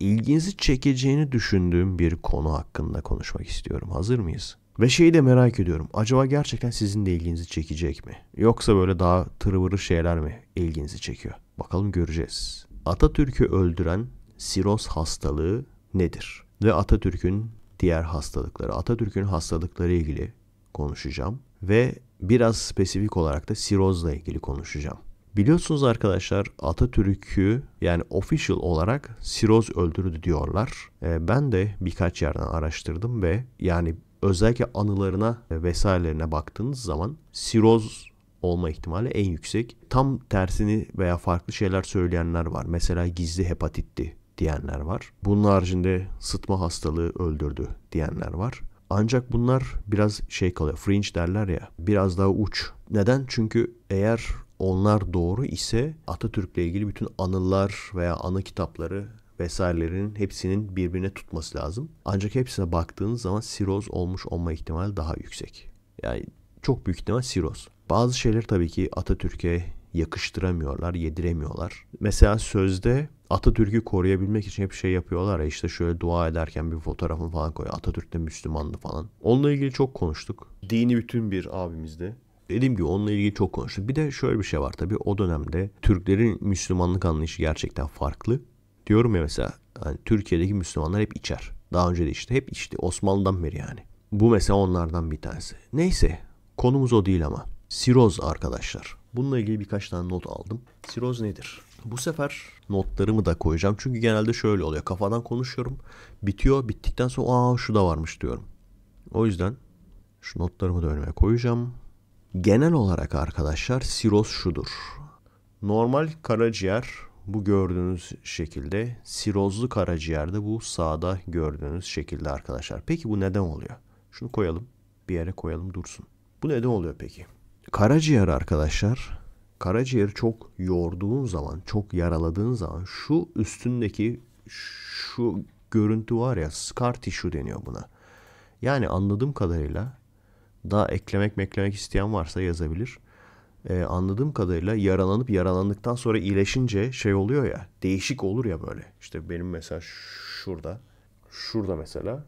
ilginizi çekeceğini düşündüğüm bir konu hakkında konuşmak istiyorum. Hazır mıyız? Ve şeyi de merak ediyorum. Acaba gerçekten sizin de ilginizi çekecek mi? Yoksa böyle daha tırıvırı şeyler mi ilginizi çekiyor? Bakalım göreceğiz. Atatürk'ü öldüren siroz hastalığı nedir? Ve Atatürk'ün diğer hastalıkları, Atatürk'ün hastalıkları ilgili konuşacağım ve biraz spesifik olarak da sirozla ilgili konuşacağım. Biliyorsunuz arkadaşlar Atatürk'ü yani official olarak Siroz öldürdü diyorlar. E, ben de birkaç yerden araştırdım ve yani özellikle anılarına vesairelerine baktığınız zaman Siroz olma ihtimali en yüksek. Tam tersini veya farklı şeyler söyleyenler var. Mesela gizli hepatitti diyenler var. Bunun haricinde sıtma hastalığı öldürdü diyenler var. Ancak bunlar biraz şey kalıyor. Fringe derler ya. Biraz daha uç. Neden? Çünkü eğer onlar doğru ise Atatürk'le ilgili bütün anılar veya anı kitapları vesairelerin hepsinin birbirine tutması lazım. Ancak hepsine baktığınız zaman siroz olmuş olma ihtimali daha yüksek. Yani çok büyük ihtimal siroz. Bazı şeyler tabii ki Atatürk'e yakıştıramıyorlar, yediremiyorlar. Mesela sözde Atatürk'ü koruyabilmek için hep şey yapıyorlar ya işte şöyle dua ederken bir fotoğrafını falan koyuyor. Atatürk de Müslümandı falan. Onunla ilgili çok konuştuk. Dini bütün bir abimizdi dediğim gibi onunla ilgili çok konuştuk. Bir de şöyle bir şey var tabii o dönemde Türklerin Müslümanlık anlayışı gerçekten farklı. Diyorum ya mesela hani Türkiye'deki Müslümanlar hep içer. Daha önce de işte hep içti. Osmanlı'dan beri yani. Bu mesela onlardan bir tanesi. Neyse konumuz o değil ama. Siroz arkadaşlar. Bununla ilgili birkaç tane not aldım. Siroz nedir? Bu sefer notlarımı da koyacağım. Çünkü genelde şöyle oluyor. Kafadan konuşuyorum. Bitiyor. Bittikten sonra aa şu da varmış diyorum. O yüzden şu notlarımı da önüme koyacağım. Genel olarak arkadaşlar siroz şudur. Normal karaciğer bu gördüğünüz şekilde sirozlu karaciğerde bu sağda gördüğünüz şekilde arkadaşlar. Peki bu neden oluyor? Şunu koyalım bir yere koyalım dursun. Bu neden oluyor peki? Karaciğer arkadaşlar karaciğeri çok yorduğun zaman çok yaraladığın zaman şu üstündeki şu görüntü var ya scar tissue deniyor buna. Yani anladığım kadarıyla da eklemek meklemek isteyen varsa yazabilir. Ee, anladığım kadarıyla yaralanıp yaralandıktan sonra iyileşince şey oluyor ya değişik olur ya böyle. İşte benim mesela şurada şurada mesela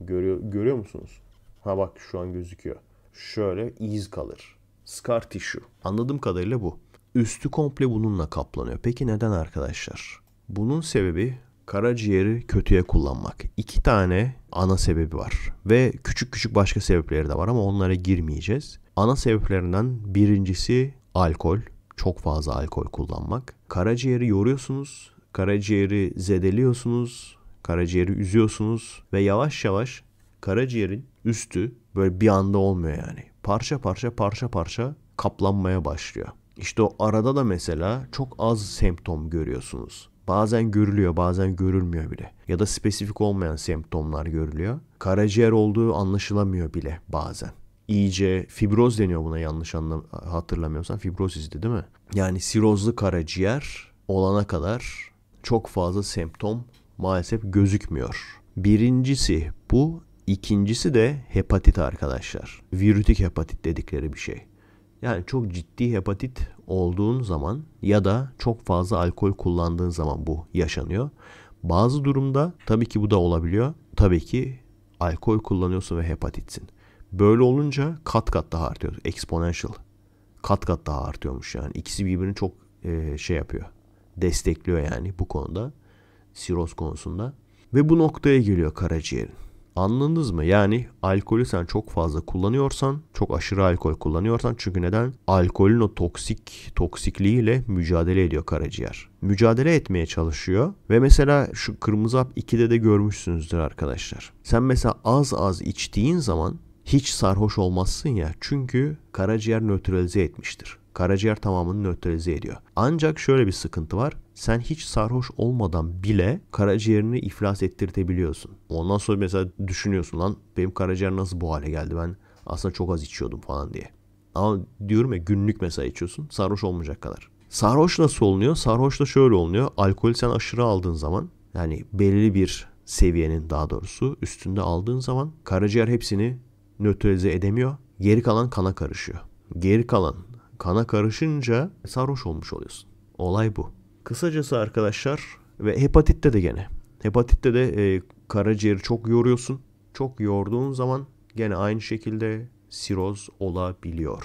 görüyor, görüyor musunuz? Ha bak şu an gözüküyor. Şöyle iz kalır. Scar tissue. Anladığım kadarıyla bu. Üstü komple bununla kaplanıyor. Peki neden arkadaşlar? Bunun sebebi Karaciğeri kötüye kullanmak. İki tane ana sebebi var. Ve küçük küçük başka sebepleri de var ama onlara girmeyeceğiz. Ana sebeplerinden birincisi alkol. Çok fazla alkol kullanmak. Karaciğeri yoruyorsunuz, karaciğeri zedeliyorsunuz, karaciğeri üzüyorsunuz ve yavaş yavaş karaciğerin üstü böyle bir anda olmuyor yani. Parça parça parça parça kaplanmaya başlıyor. İşte o arada da mesela çok az semptom görüyorsunuz. Bazen görülüyor, bazen görülmüyor bile. Ya da spesifik olmayan semptomlar görülüyor. Karaciğer olduğu anlaşılamıyor bile bazen. İyice fibroz deniyor buna yanlış anlam hatırlamıyorsam izdi değil mi? Yani sirozlu karaciğer olana kadar çok fazla semptom maalesef gözükmüyor. Birincisi bu, ikincisi de hepatit arkadaşlar. Virütik hepatit dedikleri bir şey. Yani çok ciddi hepatit olduğun zaman ya da çok fazla alkol kullandığın zaman bu yaşanıyor. Bazı durumda tabii ki bu da olabiliyor. Tabii ki alkol kullanıyorsun ve hepatitsin. Böyle olunca kat kat daha artıyor. Exponential. Kat kat daha artıyormuş yani. İkisi birbirini çok e, şey yapıyor. Destekliyor yani bu konuda. Siroz konusunda. Ve bu noktaya geliyor karaciğerin. Anladınız mı? Yani alkolü sen çok fazla kullanıyorsan, çok aşırı alkol kullanıyorsan çünkü neden? Alkolün o toksik toksikliğiyle mücadele ediyor karaciğer. Mücadele etmeye çalışıyor ve mesela şu kırmızı hap 2'de de görmüşsünüzdür arkadaşlar. Sen mesela az az içtiğin zaman hiç sarhoş olmazsın ya çünkü karaciğer nötralize etmiştir. Karaciğer tamamını nötralize ediyor. Ancak şöyle bir sıkıntı var. Sen hiç sarhoş olmadan bile karaciğerini iflas ettirtebiliyorsun. Ondan sonra mesela düşünüyorsun lan benim karaciğer nasıl bu hale geldi ben aslında çok az içiyordum falan diye. Ama diyorum ya günlük mesela içiyorsun sarhoş olmayacak kadar. Sarhoş nasıl olunuyor? Sarhoş da şöyle olunuyor. Alkol sen aşırı aldığın zaman yani belli bir seviyenin daha doğrusu üstünde aldığın zaman karaciğer hepsini nötralize edemiyor. Geri kalan kana karışıyor. Geri kalan kana karışınca sarhoş olmuş oluyorsun. Olay bu. Kısacası arkadaşlar ve hepatitte de gene. Hepatitte de e, karaciğeri çok yoruyorsun. Çok yorduğun zaman gene aynı şekilde siroz olabiliyor.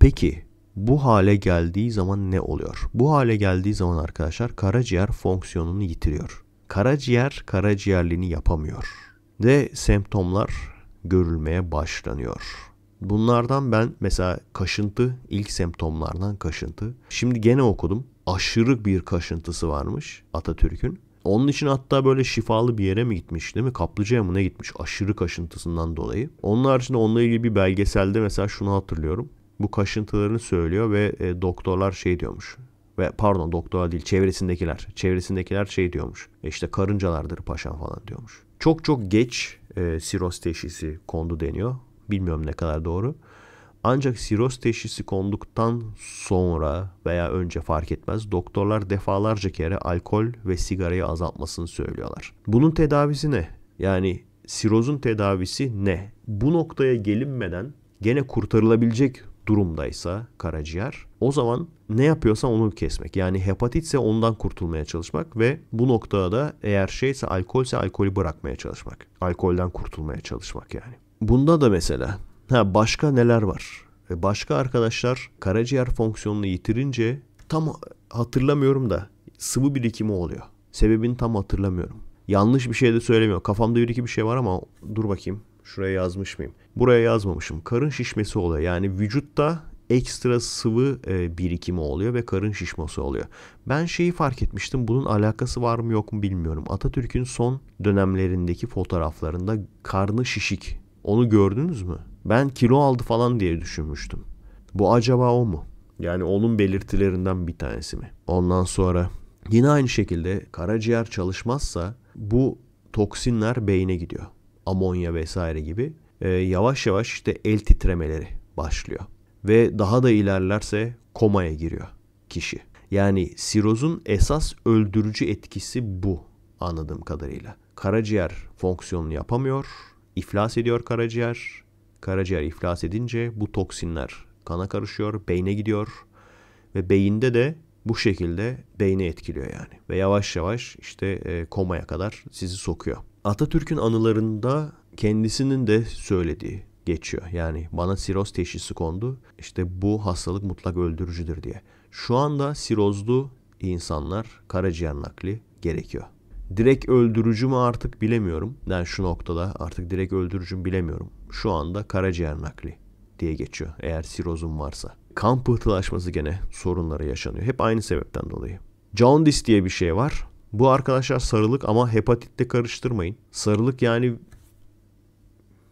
Peki bu hale geldiği zaman ne oluyor? Bu hale geldiği zaman arkadaşlar karaciğer fonksiyonunu yitiriyor. Karaciğer karaciğerliğini yapamıyor ve semptomlar görülmeye başlanıyor. Bunlardan ben mesela kaşıntı ilk semptomlardan kaşıntı. Şimdi gene okudum. Aşırı bir kaşıntısı varmış Atatürk'ün. Onun için hatta böyle şifalı bir yere mi gitmiş değil mi? Kaplıcaya mı ne gitmiş aşırı kaşıntısından dolayı. Onun haricinde onunla ilgili bir belgeselde mesela şunu hatırlıyorum. Bu kaşıntılarını söylüyor ve e, doktorlar şey diyormuş. Ve pardon doktorlar değil çevresindekiler. Çevresindekiler şey diyormuş. E işte karıncalardır paşam falan diyormuş. Çok çok geç e, siroz teşhisi kondu deniyor. Bilmiyorum ne kadar doğru. Ancak siroz teşhisi konduktan sonra veya önce fark etmez doktorlar defalarca kere alkol ve sigarayı azaltmasını söylüyorlar. Bunun tedavisi ne? Yani sirozun tedavisi ne? Bu noktaya gelinmeden gene kurtarılabilecek durumdaysa karaciğer o zaman ne yapıyorsa onu kesmek. Yani hepatitse ondan kurtulmaya çalışmak ve bu noktada da eğer şeyse alkolse alkolü bırakmaya çalışmak. Alkolden kurtulmaya çalışmak yani. Bunda da mesela ha başka neler var? E, başka arkadaşlar karaciğer fonksiyonunu yitirince tam hatırlamıyorum da sıvı birikimi oluyor. Sebebini tam hatırlamıyorum. Yanlış bir şey de söylemiyor. Kafamda bir iki bir şey var ama dur bakayım. Şuraya yazmış mıyım? Buraya yazmamışım. Karın şişmesi oluyor. Yani vücutta ekstra sıvı e, birikimi oluyor ve karın şişmesi oluyor. Ben şeyi fark etmiştim. Bunun alakası var mı yok mu bilmiyorum. Atatürk'ün son dönemlerindeki fotoğraflarında karnı şişik onu gördünüz mü? Ben kilo aldı falan diye düşünmüştüm. Bu acaba o mu? Yani onun belirtilerinden bir tanesi mi? Ondan sonra yine aynı şekilde karaciğer çalışmazsa bu toksinler beyne gidiyor. Amonya vesaire gibi. E, yavaş yavaş işte el titremeleri başlıyor. Ve daha da ilerlerse komaya giriyor kişi. Yani sirozun esas öldürücü etkisi bu anladığım kadarıyla. Karaciğer fonksiyonunu yapamıyor İflas ediyor karaciğer. Karaciğer iflas edince bu toksinler kana karışıyor, beyne gidiyor ve beyinde de bu şekilde beyni etkiliyor yani. Ve yavaş yavaş işte e, komaya kadar sizi sokuyor. Atatürk'ün anılarında kendisinin de söylediği geçiyor. Yani bana siroz teşhisi kondu. İşte bu hastalık mutlak öldürücüdür diye. Şu anda sirozlu insanlar karaciğer nakli gerekiyor. Direkt öldürücü mü artık bilemiyorum. Yani şu noktada artık direkt öldürücü mü bilemiyorum. Şu anda karaciğer nakli diye geçiyor eğer sirozum varsa. Kan pıhtılaşması gene sorunları yaşanıyor. Hep aynı sebepten dolayı. Jaundice diye bir şey var. Bu arkadaşlar sarılık ama hepatitle karıştırmayın. Sarılık yani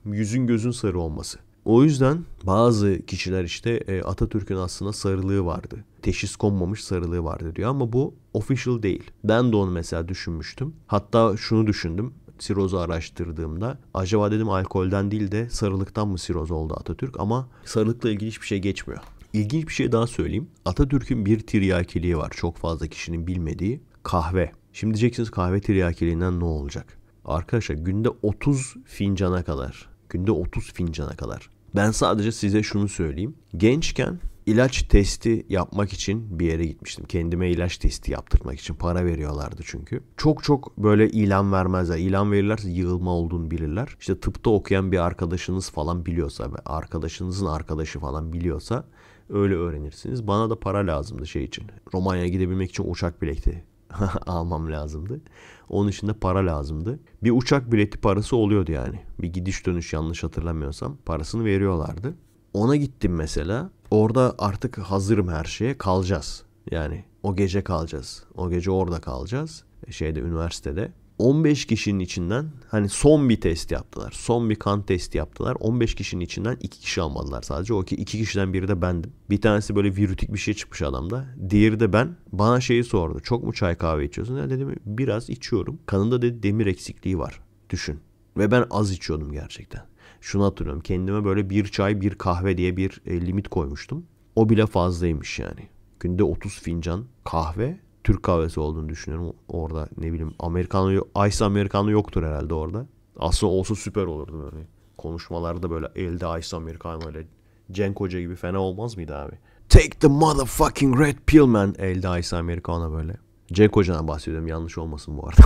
yüzün gözün sarı olması. O yüzden bazı kişiler işte e, Atatürk'ün aslında sarılığı vardı. Teşhis konmamış sarılığı vardı diyor ama bu official değil. Ben de onu mesela düşünmüştüm. Hatta şunu düşündüm sirozu araştırdığımda acaba dedim alkolden değil de sarılıktan mı siroz oldu Atatürk ama sarılıkla ilgili hiçbir şey geçmiyor. İlginç bir şey daha söyleyeyim. Atatürk'ün bir tiryakiliği var çok fazla kişinin bilmediği kahve. Şimdi diyeceksiniz kahve tiryakiliğinden ne olacak? Arkadaşlar günde 30 fincana kadar günde 30 fincana kadar ben sadece size şunu söyleyeyim. Gençken ilaç testi yapmak için bir yere gitmiştim. Kendime ilaç testi yaptırmak için para veriyorlardı çünkü. Çok çok böyle ilan vermezler. İlan verirlerse yığılma olduğunu bilirler. İşte tıpta okuyan bir arkadaşınız falan biliyorsa, arkadaşınızın arkadaşı falan biliyorsa öyle öğrenirsiniz. Bana da para lazımdı şey için. Romanya'ya gidebilmek için uçak bileti almam lazımdı. Onun için de para lazımdı. Bir uçak bileti parası oluyordu yani. Bir gidiş dönüş yanlış hatırlamıyorsam parasını veriyorlardı. Ona gittim mesela. Orada artık hazırım her şeye kalacağız. Yani o gece kalacağız. O gece orada kalacağız. Şeyde üniversitede. 15 kişinin içinden hani son bir test yaptılar. Son bir kan testi yaptılar. 15 kişinin içinden 2 kişi almadılar sadece. O ki 2 kişiden biri de bendim. Bir tanesi böyle virütik bir şey çıkmış adamda. Diğeri de ben. Bana şeyi sordu. Çok mu çay kahve içiyorsun? Ya dedim biraz içiyorum. Kanında dedi demir eksikliği var. Düşün. Ve ben az içiyordum gerçekten. Şunu hatırlıyorum. Kendime böyle bir çay bir kahve diye bir e, limit koymuştum. O bile fazlaymış yani. Günde 30 fincan kahve Türk kahvesi olduğunu düşünüyorum. Orada ne bileyim Amerikanlı Ice Amerikanlı yoktur herhalde orada. Aslında olsa süper olurdu böyle. Konuşmalarda böyle elde Ice Amerikanlı ile Cenk Hoca gibi fena olmaz mıydı abi? Take the motherfucking red pill man. Elde Ice Amerikanlı böyle. Cenk Hoca'dan bahsediyorum yanlış olmasın bu arada.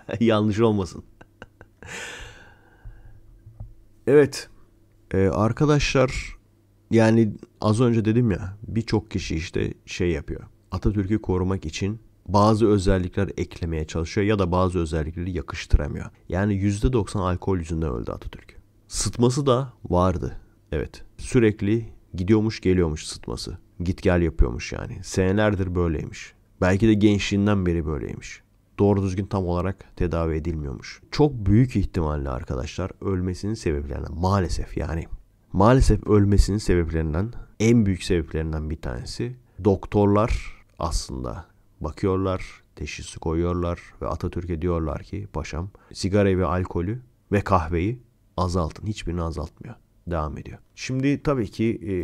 yanlış olmasın. evet. Ee, arkadaşlar yani az önce dedim ya birçok kişi işte şey yapıyor Atatürk'ü korumak için bazı özellikler eklemeye çalışıyor ya da bazı özellikleri yakıştıramıyor. Yani %90 alkol yüzünden öldü Atatürk. Sıtması da vardı. Evet. Sürekli gidiyormuş geliyormuş sıtması. Git gel yapıyormuş yani. Senelerdir böyleymiş. Belki de gençliğinden beri böyleymiş. Doğru düzgün tam olarak tedavi edilmiyormuş. Çok büyük ihtimalle arkadaşlar ölmesinin sebeplerinden maalesef yani maalesef ölmesinin sebeplerinden en büyük sebeplerinden bir tanesi doktorlar aslında bakıyorlar, teşhisi koyuyorlar ve Atatürk'e diyorlar ki paşam sigarayı ve alkolü ve kahveyi azaltın. Hiçbirini azaltmıyor. Devam ediyor. Şimdi tabii ki e,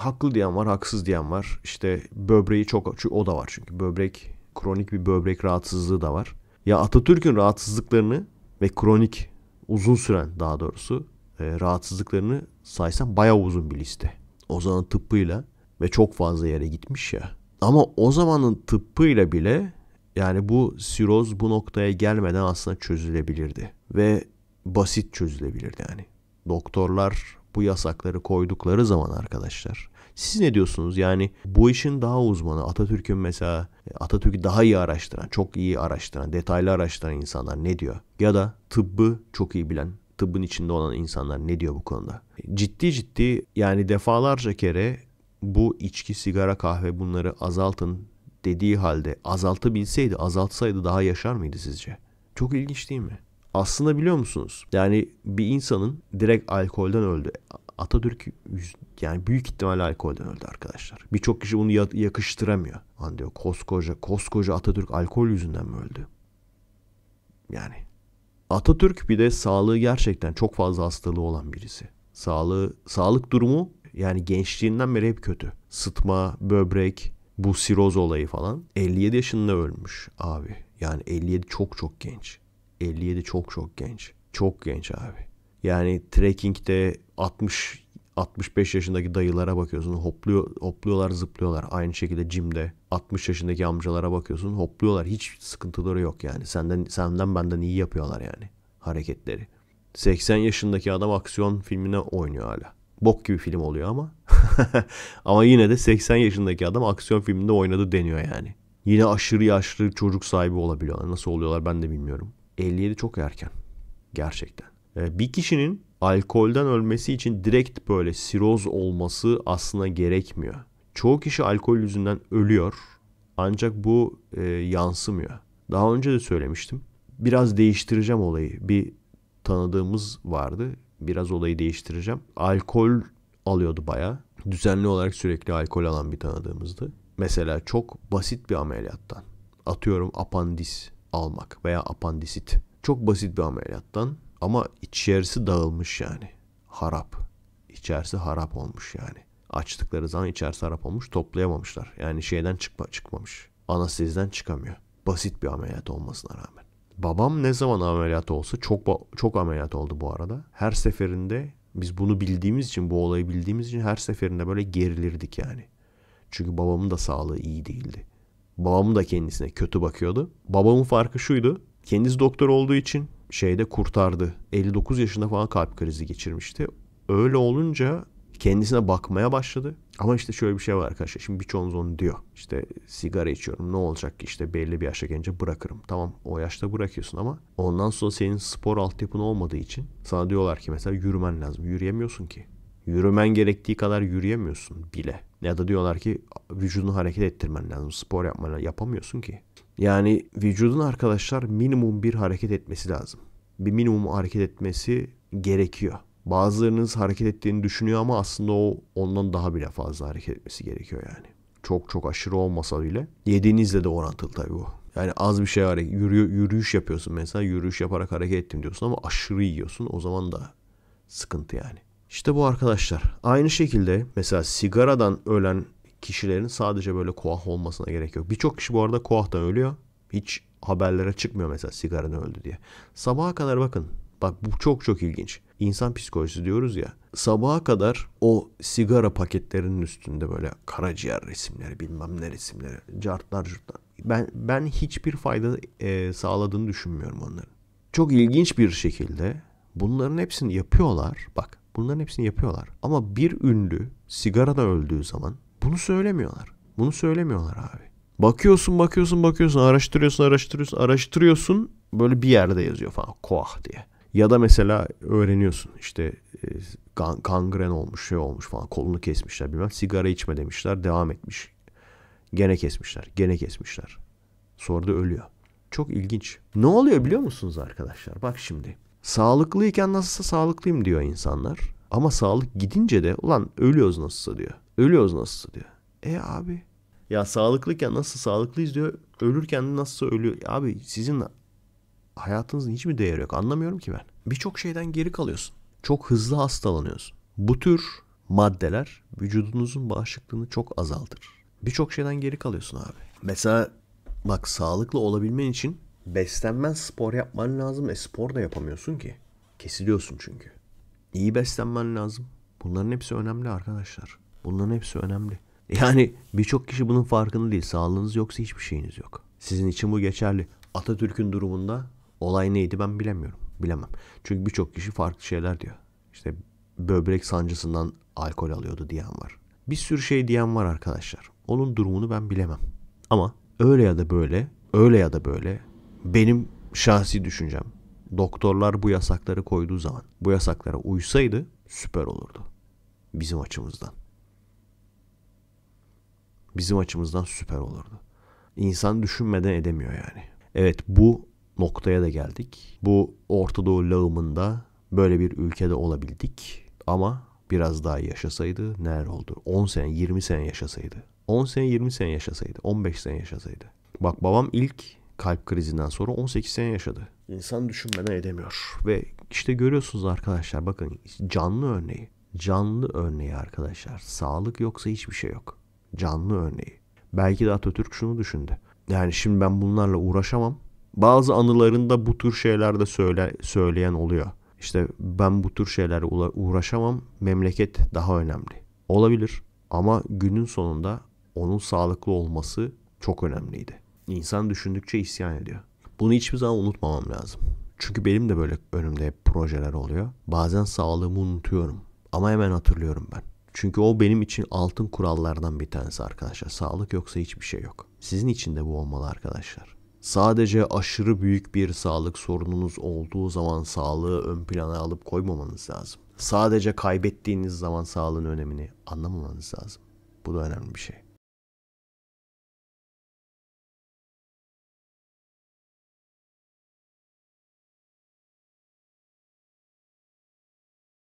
haklı diyen var, haksız diyen var. İşte böbreği çok o da var çünkü böbrek kronik bir böbrek rahatsızlığı da var. Ya Atatürk'ün rahatsızlıklarını ve kronik uzun süren daha doğrusu e, rahatsızlıklarını saysam bayağı uzun bir liste. Ozan'ın tıbbıyla ve çok fazla yere gitmiş ya. Ama o zamanın tıbbıyla bile yani bu siroz bu noktaya gelmeden aslında çözülebilirdi. Ve basit çözülebilirdi yani. Doktorlar bu yasakları koydukları zaman arkadaşlar. Siz ne diyorsunuz? Yani bu işin daha uzmanı Atatürk'ün mesela Atatürk'ü daha iyi araştıran, çok iyi araştıran, detaylı araştıran insanlar ne diyor? Ya da tıbbı çok iyi bilen, tıbbın içinde olan insanlar ne diyor bu konuda? Ciddi ciddi yani defalarca kere bu içki, sigara, kahve bunları azaltın dediği halde azaltabilseydi, azaltsaydı daha yaşar mıydı sizce? Çok ilginç değil mi? Aslında biliyor musunuz? Yani bir insanın direkt alkolden öldü. Atatürk yani büyük ihtimalle alkolden öldü arkadaşlar. Birçok kişi bunu yakıştıramıyor. Lan hani diyor koskoca koskoca Atatürk alkol yüzünden mi öldü? Yani Atatürk bir de sağlığı gerçekten çok fazla hastalığı olan birisi. Sağlığı sağlık durumu yani gençliğinden beri hep kötü. Sıtma, böbrek, bu siroz olayı falan. 57 yaşında ölmüş abi. Yani 57 çok çok genç. 57 çok çok genç. Çok genç abi. Yani trekkingde 60 65 yaşındaki dayılara bakıyorsun hopluyor hopluyorlar zıplıyorlar. Aynı şekilde cimde 60 yaşındaki amcalara bakıyorsun hopluyorlar. Hiç sıkıntıları yok yani. Senden senden benden iyi yapıyorlar yani hareketleri. 80 yaşındaki adam aksiyon filmine oynuyor hala. Bok gibi film oluyor ama. ama yine de 80 yaşındaki adam aksiyon filminde oynadı deniyor yani. Yine aşırı yaşlı çocuk sahibi olabiliyorlar. Nasıl oluyorlar ben de bilmiyorum. 57 çok erken. Gerçekten. Ee, bir kişinin alkolden ölmesi için direkt böyle siroz olması aslında gerekmiyor. Çoğu kişi alkol yüzünden ölüyor. Ancak bu e, yansımıyor. Daha önce de söylemiştim. Biraz değiştireceğim olayı. Bir tanıdığımız vardı biraz olayı değiştireceğim. Alkol alıyordu baya. Düzenli olarak sürekli alkol alan bir tanıdığımızdı. Mesela çok basit bir ameliyattan. Atıyorum apandis almak veya apandisit. Çok basit bir ameliyattan ama içerisi dağılmış yani. Harap. İçerisi harap olmuş yani. Açtıkları zaman içerisi harap olmuş toplayamamışlar. Yani şeyden çıkma, çıkmamış. Anesteziden çıkamıyor. Basit bir ameliyat olmasına rağmen. Babam ne zaman ameliyat olsa çok çok ameliyat oldu bu arada. Her seferinde biz bunu bildiğimiz için bu olayı bildiğimiz için her seferinde böyle gerilirdik yani. Çünkü babamın da sağlığı iyi değildi. Babam da kendisine kötü bakıyordu. Babamın farkı şuydu. Kendisi doktor olduğu için şeyde kurtardı. 59 yaşında falan kalp krizi geçirmişti. Öyle olunca kendisine bakmaya başladı. Ama işte şöyle bir şey var arkadaşlar. Şimdi birçoğunuz onu diyor. İşte sigara içiyorum. Ne olacak ki işte belli bir yaşa gelince bırakırım. Tamam o yaşta bırakıyorsun ama ondan sonra senin spor altyapın olmadığı için sana diyorlar ki mesela yürümen lazım. Yürüyemiyorsun ki. Yürümen gerektiği kadar yürüyemiyorsun bile. Ya da diyorlar ki vücudunu hareket ettirmen lazım. Spor yapmanı Yapamıyorsun ki. Yani vücudun arkadaşlar minimum bir hareket etmesi lazım. Bir minimum hareket etmesi gerekiyor. Bazılarınız hareket ettiğini düşünüyor ama aslında o ondan daha bile fazla hareket etmesi gerekiyor yani. Çok çok aşırı olmasa bile yediğinizle de orantılı tabii bu. Yani az bir şey var. Yürü, yürüyüş yapıyorsun mesela. Yürüyüş yaparak hareket ettim diyorsun ama aşırı yiyorsun. O zaman da sıkıntı yani. İşte bu arkadaşlar. Aynı şekilde mesela sigaradan ölen kişilerin sadece böyle koah olmasına gerek yok. Birçok kişi bu arada koahtan ölüyor. Hiç haberlere çıkmıyor mesela sigaradan öldü diye. Sabaha kadar bakın. Bak bu çok çok ilginç insan psikolojisi diyoruz ya. Sabaha kadar o sigara paketlerinin üstünde böyle karaciğer resimleri bilmem ne resimleri cartlar curtlar. Ben, ben hiçbir fayda e, sağladığını düşünmüyorum onların. Çok ilginç bir şekilde bunların hepsini yapıyorlar. Bak bunların hepsini yapıyorlar. Ama bir ünlü sigarada öldüğü zaman bunu söylemiyorlar. Bunu söylemiyorlar abi. Bakıyorsun bakıyorsun bakıyorsun araştırıyorsun araştırıyorsun araştırıyorsun böyle bir yerde yazıyor falan koah diye. Ya da mesela öğreniyorsun işte gan e, olmuş şey olmuş falan kolunu kesmişler bilmem sigara içme demişler devam etmiş. Gene kesmişler gene kesmişler. Sonra da ölüyor. Çok ilginç. Ne oluyor biliyor musunuz arkadaşlar? Bak şimdi. Sağlıklıyken nasılsa sağlıklıyım diyor insanlar. Ama sağlık gidince de ulan ölüyoruz nasılsa diyor. Ölüyoruz nasılsa diyor. E abi ya sağlıklıyken nasıl sağlıklıyız diyor. Ölürken nasıl ölüyor. Abi sizin hayatınızın hiç mi değeri yok? Anlamıyorum ki ben. Birçok şeyden geri kalıyorsun. Çok hızlı hastalanıyorsun. Bu tür maddeler vücudunuzun bağışıklığını çok azaltır. Birçok şeyden geri kalıyorsun abi. Mesela bak sağlıklı olabilmen için beslenmen spor yapman lazım. E spor da yapamıyorsun ki. Kesiliyorsun çünkü. İyi beslenmen lazım. Bunların hepsi önemli arkadaşlar. Bunların hepsi önemli. E, yani birçok kişi bunun farkında değil. Sağlığınız yoksa hiçbir şeyiniz yok. Sizin için bu geçerli. Atatürk'ün durumunda Olay neydi ben bilemiyorum. Bilemem. Çünkü birçok kişi farklı şeyler diyor. İşte böbrek sancısından alkol alıyordu diyen var. Bir sürü şey diyen var arkadaşlar. Onun durumunu ben bilemem. Ama öyle ya da böyle, öyle ya da böyle benim şahsi düşüncem doktorlar bu yasakları koyduğu zaman bu yasaklara uysaydı süper olurdu. Bizim açımızdan. Bizim açımızdan süper olurdu. İnsan düşünmeden edemiyor yani. Evet bu noktaya da geldik. Bu Orta Doğu lağımında böyle bir ülkede olabildik ama biraz daha yaşasaydı neler oldu? 10 sene, 20 sene yaşasaydı. 10 sene, 20 sene yaşasaydı, 15 sene yaşasaydı. Bak babam ilk kalp krizinden sonra 18 sene yaşadı. İnsan düşünmeden edemiyor. Ve işte görüyorsunuz arkadaşlar bakın canlı örneği. Canlı örneği arkadaşlar. Sağlık yoksa hiçbir şey yok. Canlı örneği. Belki de Atatürk şunu düşündü. Yani şimdi ben bunlarla uğraşamam bazı anılarında bu tür şeyler de söyle, söyleyen oluyor. İşte ben bu tür şeylerle uğraşamam. Memleket daha önemli. Olabilir ama günün sonunda onun sağlıklı olması çok önemliydi. İnsan düşündükçe isyan ediyor. Bunu hiçbir zaman unutmamam lazım. Çünkü benim de böyle önümde hep projeler oluyor. Bazen sağlığımı unutuyorum ama hemen hatırlıyorum ben. Çünkü o benim için altın kurallardan bir tanesi arkadaşlar. Sağlık yoksa hiçbir şey yok. Sizin için de bu olmalı arkadaşlar. Sadece aşırı büyük bir sağlık sorununuz olduğu zaman sağlığı ön plana alıp koymamanız lazım. Sadece kaybettiğiniz zaman sağlığın önemini anlamamanız lazım. Bu da önemli bir şey.